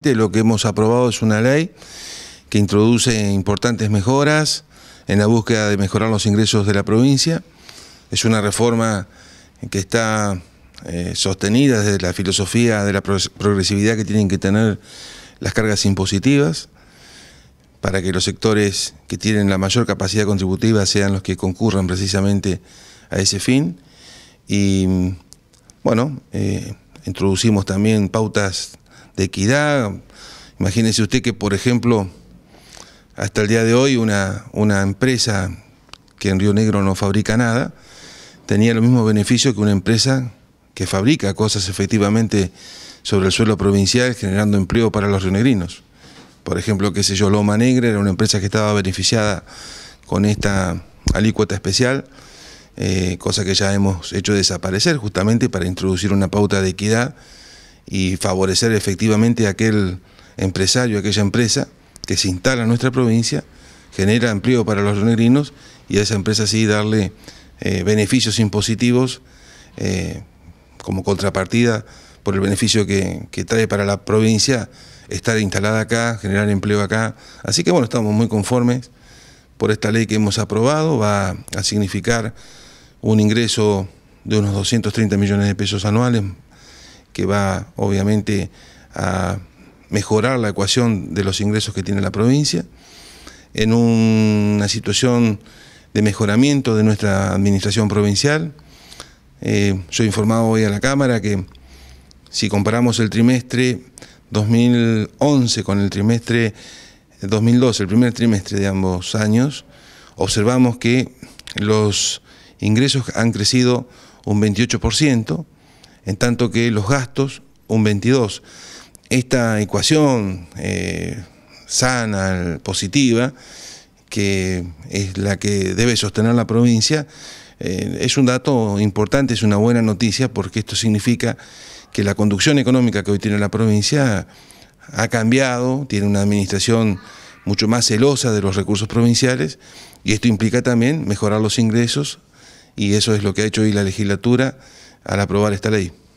Lo que hemos aprobado es una ley que introduce importantes mejoras en la búsqueda de mejorar los ingresos de la provincia. Es una reforma que está eh, sostenida desde la filosofía de la progresividad que tienen que tener las cargas impositivas para que los sectores que tienen la mayor capacidad contributiva sean los que concurran precisamente a ese fin. Y mm, bueno, eh, introducimos también pautas de equidad. Imagínese usted que, por ejemplo, hasta el día de hoy una, empresa que en Río Negro no fabrica nada, tenía los mismos beneficios que una empresa que fabrica cosas efectivamente sobre el suelo provincial, generando empleo para los rionegrinos. Por ejemplo, qué sé yo, Loma Negra era una empresa que estaba beneficiada con esta alícuota especial, eh, cosa que ya hemos hecho desaparecer justamente para introducir una pauta de equidad y favorecer efectivamente a aquel empresario, a aquella empresa que se instala en nuestra provincia, genera empleo para los negrinos y a esa empresa sí darle eh, beneficios impositivos eh, como contrapartida por el beneficio que, trae para la provincia estar instalada acá, generar empleo acá. Así que bueno, estamos muy conformes por esta ley que hemos aprobado, va a significar un ingreso de unos 230 millones de pesos anuales, que va obviamente a mejorar la ecuación de los ingresos que tiene la provincia, en una situación de mejoramiento de nuestra administración provincial. Eh, yo he informado hoy a la Cámara que si comparamos el trimestre 2011 con el trimestre 2012, el primer trimestre de ambos años, observamos que los ingresos han crecido un 28%, en tanto que los gastos un 22. Esta ecuación eh, sana, positiva, que es la que debe sostener la provincia, eh, es un dato importante, es una buena noticia, porque esto significa que la conducción económica que hoy tiene la provincia ha cambiado, tiene una administración mucho más celosa de los recursos provinciales y esto implica también mejorar los ingresos y eso es lo que ha hecho hoy la legislatura al aprobar esta ley.